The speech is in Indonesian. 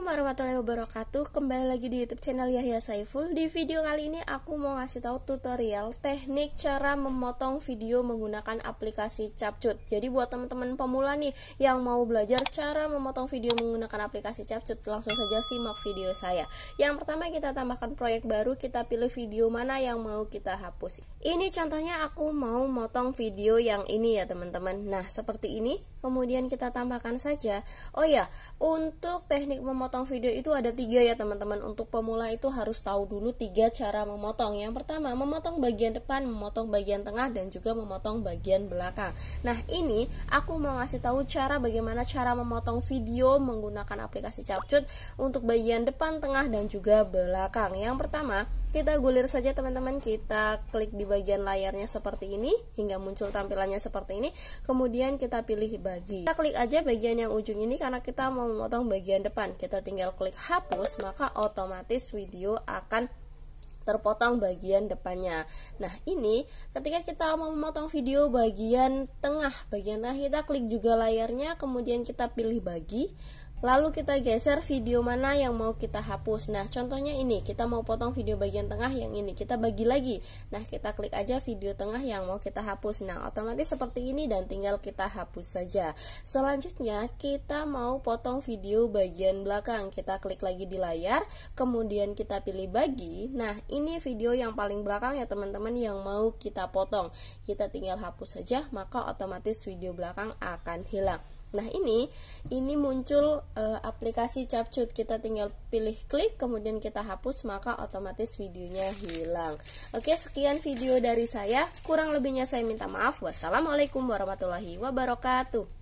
Assalamualaikum warahmatullahi wabarakatuh Kembali lagi di youtube channel Yahya Saiful Di video kali ini aku mau ngasih tahu tutorial Teknik cara memotong video menggunakan aplikasi Capcut Jadi buat teman-teman pemula nih Yang mau belajar cara memotong video menggunakan aplikasi Capcut Langsung saja simak video saya Yang pertama kita tambahkan proyek baru Kita pilih video mana yang mau kita hapus Ini contohnya aku mau motong video yang ini ya teman-teman Nah seperti ini Kemudian kita tambahkan saja Oh ya untuk teknik memotong memotong video itu ada tiga ya teman-teman Untuk pemula itu harus tahu dulu tiga cara memotong Yang pertama memotong bagian depan, memotong bagian tengah, dan juga memotong bagian belakang Nah ini aku mau ngasih tahu cara bagaimana cara memotong video menggunakan aplikasi capcut Untuk bagian depan, tengah, dan juga belakang Yang pertama kita gulir saja teman-teman, kita klik di bagian layarnya seperti ini hingga muncul tampilannya seperti ini. Kemudian kita pilih bagi. Kita klik aja bagian yang ujung ini karena kita mau memotong bagian depan. Kita tinggal klik hapus, maka otomatis video akan terpotong bagian depannya. Nah, ini ketika kita mau memotong video bagian tengah, bagian tengah kita klik juga layarnya, kemudian kita pilih bagi, Lalu kita geser video mana yang mau kita hapus. Nah, contohnya ini, kita mau potong video bagian tengah yang ini, kita bagi lagi. Nah, kita klik aja video tengah yang mau kita hapus. Nah, otomatis seperti ini dan tinggal kita hapus saja. Selanjutnya, kita mau potong video bagian belakang. Kita klik lagi di layar, kemudian kita pilih bagi. Nah, ini video yang paling belakang ya teman-teman yang mau kita potong. Kita tinggal hapus saja, maka otomatis video belakang akan hilang. Nah ini ini muncul e, aplikasi capcut kita tinggal pilih klik kemudian kita hapus maka otomatis videonya hilang. Oke sekian video dari saya kurang lebihnya saya minta maaf. Wassalamualaikum warahmatullahi wabarakatuh.